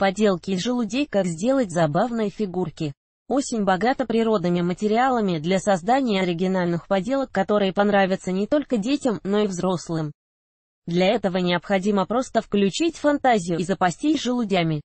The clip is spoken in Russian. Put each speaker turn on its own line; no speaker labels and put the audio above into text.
Поделки из желудей как сделать забавные фигурки. Осень богата природными материалами для создания оригинальных поделок, которые понравятся не только детям, но и взрослым. Для этого необходимо просто включить фантазию и запастись желудями.